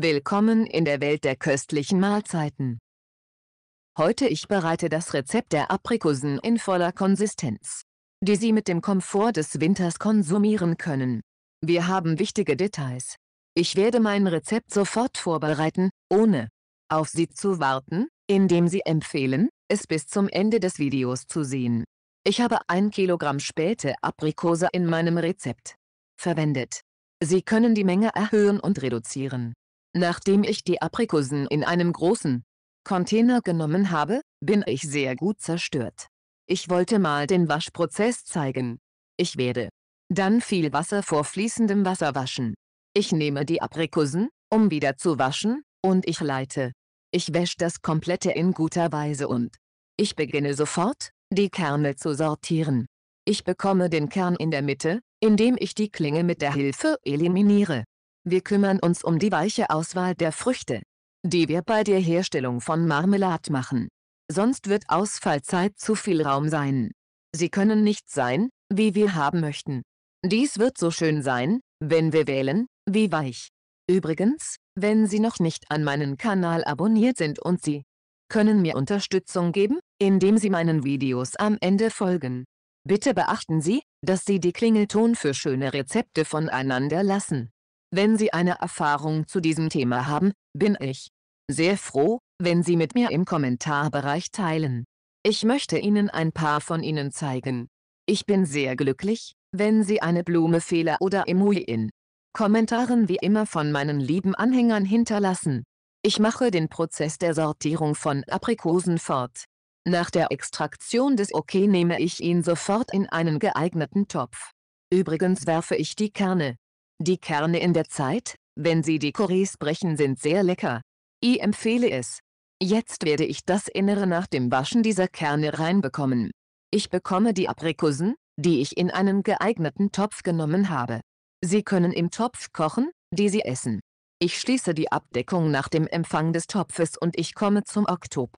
Willkommen in der Welt der köstlichen Mahlzeiten. Heute ich bereite das Rezept der Aprikosen in voller Konsistenz, die Sie mit dem Komfort des Winters konsumieren können. Wir haben wichtige Details. Ich werde mein Rezept sofort vorbereiten, ohne auf Sie zu warten, indem Sie empfehlen, es bis zum Ende des Videos zu sehen. Ich habe 1 Kilogramm späte Aprikose in meinem Rezept verwendet. Sie können die Menge erhöhen und reduzieren. Nachdem ich die Aprikosen in einem großen Container genommen habe, bin ich sehr gut zerstört. Ich wollte mal den Waschprozess zeigen. Ich werde dann viel Wasser vor fließendem Wasser waschen. Ich nehme die Aprikosen, um wieder zu waschen, und ich leite. Ich wäsche das komplette in guter Weise und ich beginne sofort, die Kerne zu sortieren. Ich bekomme den Kern in der Mitte, indem ich die Klinge mit der Hilfe eliminiere. Wir kümmern uns um die weiche Auswahl der Früchte, die wir bei der Herstellung von Marmelade machen. Sonst wird Ausfallzeit zu viel Raum sein. Sie können nicht sein, wie wir haben möchten. Dies wird so schön sein, wenn wir wählen, wie weich. Übrigens, wenn Sie noch nicht an meinen Kanal abonniert sind und Sie können mir Unterstützung geben, indem Sie meinen Videos am Ende folgen. Bitte beachten Sie, dass Sie die Klingelton für schöne Rezepte voneinander lassen. Wenn Sie eine Erfahrung zu diesem Thema haben, bin ich sehr froh, wenn Sie mit mir im Kommentarbereich teilen. Ich möchte Ihnen ein paar von ihnen zeigen. Ich bin sehr glücklich, wenn Sie eine Blume Fehler oder Emui in Kommentaren wie immer von meinen lieben Anhängern hinterlassen. Ich mache den Prozess der Sortierung von Aprikosen fort. Nach der Extraktion des OK nehme ich ihn sofort in einen geeigneten Topf. Übrigens werfe ich die Kerne, die Kerne in der Zeit, wenn sie die Currys brechen sind sehr lecker. Ich empfehle es. Jetzt werde ich das Innere nach dem Waschen dieser Kerne reinbekommen. Ich bekomme die Aprikosen, die ich in einen geeigneten Topf genommen habe. Sie können im Topf kochen, die Sie essen. Ich schließe die Abdeckung nach dem Empfang des Topfes und ich komme zum Oktop.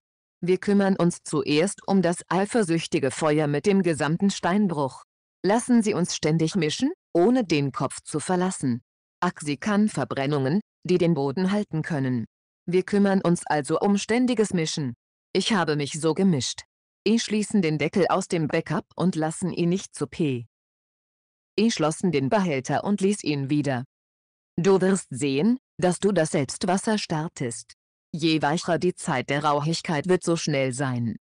Wir kümmern uns zuerst um das eifersüchtige Feuer mit dem gesamten Steinbruch. Lassen Sie uns ständig mischen, ohne den Kopf zu verlassen. kann verbrennungen die den Boden halten können. Wir kümmern uns also um ständiges Mischen. Ich habe mich so gemischt. Ich eh schließen den Deckel aus dem Backup und lassen ihn nicht zu P. Ich eh schlossen den Behälter und ließ ihn wieder. Du wirst sehen, dass du das Selbstwasser startest. Je weicher die Zeit der Rauchigkeit wird so schnell sein.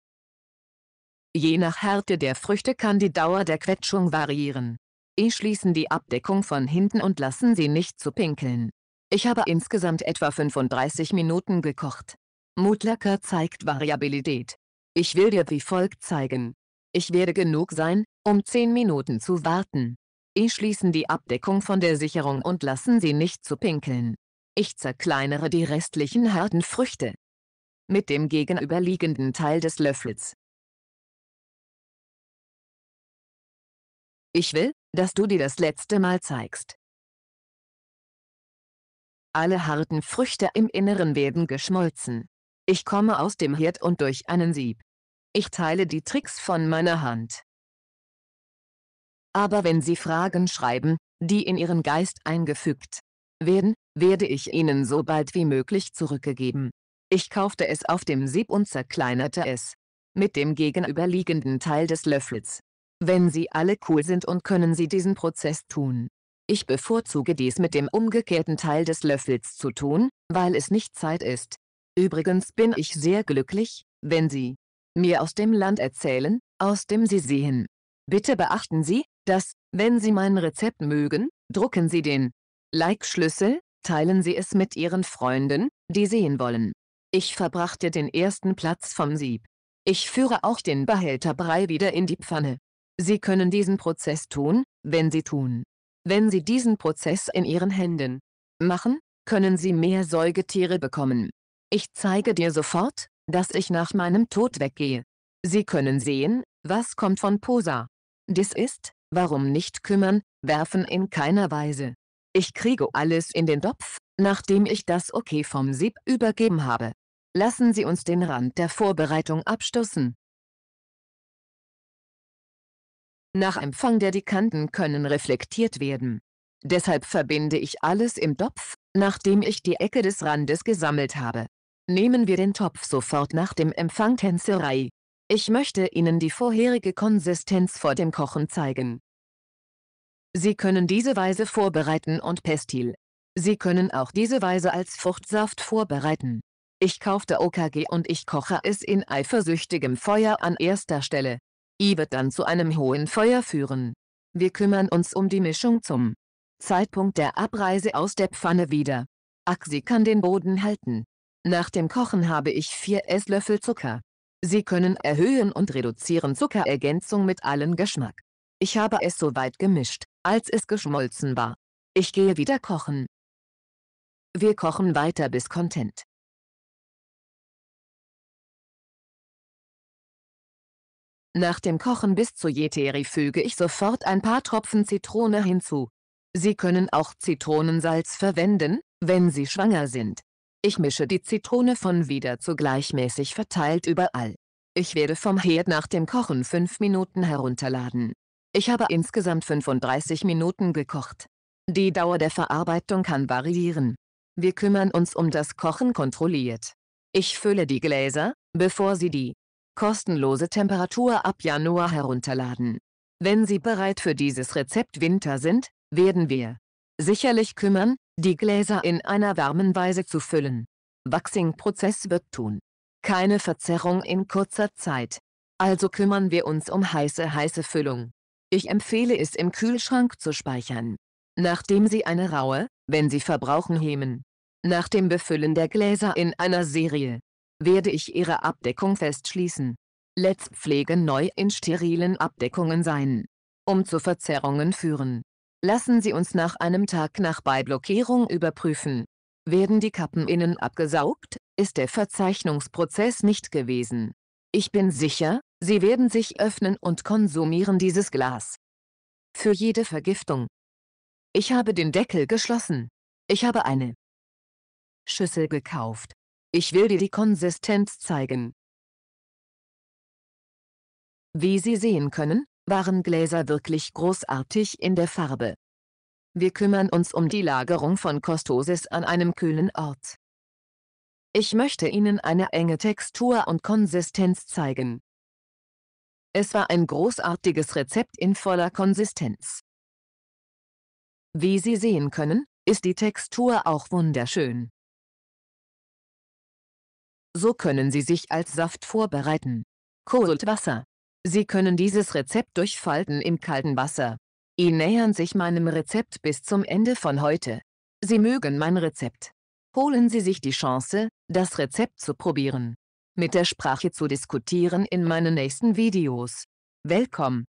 Je nach Härte der Früchte kann die Dauer der Quetschung variieren. E schließen die Abdeckung von hinten und lassen sie nicht zu pinkeln. Ich habe insgesamt etwa 35 Minuten gekocht. Mutlacker zeigt Variabilität. Ich will dir wie folgt zeigen. Ich werde genug sein, um 10 Minuten zu warten. E schließen die Abdeckung von der Sicherung und lassen sie nicht zu pinkeln. Ich zerkleinere die restlichen harten Früchte. Mit dem gegenüberliegenden Teil des Löffels. Ich will, dass du dir das letzte Mal zeigst. Alle harten Früchte im Inneren werden geschmolzen. Ich komme aus dem Herd und durch einen Sieb. Ich teile die Tricks von meiner Hand. Aber wenn Sie Fragen schreiben, die in Ihren Geist eingefügt werden, werde ich Ihnen so bald wie möglich zurückgegeben. Ich kaufte es auf dem Sieb und zerkleinerte es mit dem gegenüberliegenden Teil des Löffels. Wenn Sie alle cool sind und können Sie diesen Prozess tun. Ich bevorzuge dies mit dem umgekehrten Teil des Löffels zu tun, weil es nicht Zeit ist. Übrigens bin ich sehr glücklich, wenn Sie mir aus dem Land erzählen, aus dem Sie sehen. Bitte beachten Sie, dass, wenn Sie mein Rezept mögen, drucken Sie den Like-Schlüssel, teilen Sie es mit Ihren Freunden, die sehen wollen. Ich verbrachte den ersten Platz vom Sieb. Ich führe auch den Behälterbrei wieder in die Pfanne. Sie können diesen Prozess tun, wenn Sie tun. Wenn Sie diesen Prozess in Ihren Händen machen, können Sie mehr Säugetiere bekommen. Ich zeige dir sofort, dass ich nach meinem Tod weggehe. Sie können sehen, was kommt von Posa. Dies ist, warum nicht kümmern, werfen in keiner Weise. Ich kriege alles in den Topf, nachdem ich das Okay vom Sieb übergeben habe. Lassen Sie uns den Rand der Vorbereitung abstoßen. nach Empfang der Dekanten können reflektiert werden. Deshalb verbinde ich alles im Topf, nachdem ich die Ecke des Randes gesammelt habe. Nehmen wir den Topf sofort nach dem Empfang Tänzerei. Ich möchte Ihnen die vorherige Konsistenz vor dem Kochen zeigen. Sie können diese Weise vorbereiten und Pestil. Sie können auch diese Weise als Fruchtsaft vorbereiten. Ich kaufte OKG und ich koche es in eifersüchtigem Feuer an erster Stelle. I wird dann zu einem hohen Feuer führen. Wir kümmern uns um die Mischung zum Zeitpunkt der Abreise aus der Pfanne wieder. Axi kann den Boden halten. Nach dem Kochen habe ich 4 Esslöffel Zucker. Sie können erhöhen und reduzieren Zuckerergänzung mit allen Geschmack. Ich habe es so weit gemischt, als es geschmolzen war. Ich gehe wieder kochen. Wir kochen weiter bis Content. Nach dem Kochen bis zu Jeteri füge ich sofort ein paar Tropfen Zitrone hinzu. Sie können auch Zitronensalz verwenden, wenn Sie schwanger sind. Ich mische die Zitrone von wieder zu gleichmäßig verteilt überall. Ich werde vom Herd nach dem Kochen 5 Minuten herunterladen. Ich habe insgesamt 35 Minuten gekocht. Die Dauer der Verarbeitung kann variieren. Wir kümmern uns um das Kochen kontrolliert. Ich fülle die Gläser, bevor Sie die kostenlose Temperatur ab Januar herunterladen. Wenn Sie bereit für dieses Rezept Winter sind, werden wir sicherlich kümmern, die Gläser in einer warmen Weise zu füllen. Waxing-Prozess wird tun. Keine Verzerrung in kurzer Zeit. Also kümmern wir uns um heiße, heiße Füllung. Ich empfehle es im Kühlschrank zu speichern. Nachdem Sie eine raue, wenn Sie verbrauchen, hemen. Nach dem Befüllen der Gläser in einer Serie werde ich ihre Abdeckung festschließen. Let's pflegen neu in sterilen Abdeckungen sein. Um zu Verzerrungen führen. Lassen Sie uns nach einem Tag nach Beiblockierung überprüfen. Werden die Kappen innen abgesaugt, ist der Verzeichnungsprozess nicht gewesen. Ich bin sicher, Sie werden sich öffnen und konsumieren dieses Glas. Für jede Vergiftung. Ich habe den Deckel geschlossen. Ich habe eine Schüssel gekauft. Ich will dir die Konsistenz zeigen. Wie Sie sehen können, waren Gläser wirklich großartig in der Farbe. Wir kümmern uns um die Lagerung von Kostosis an einem kühlen Ort. Ich möchte Ihnen eine enge Textur und Konsistenz zeigen. Es war ein großartiges Rezept in voller Konsistenz. Wie Sie sehen können, ist die Textur auch wunderschön. So können Sie sich als Saft vorbereiten. Kohltwasser. Sie können dieses Rezept durchfalten im kalten Wasser. Sie nähern sich meinem Rezept bis zum Ende von heute. Sie mögen mein Rezept. Holen Sie sich die Chance, das Rezept zu probieren. Mit der Sprache zu diskutieren in meinen nächsten Videos. Willkommen.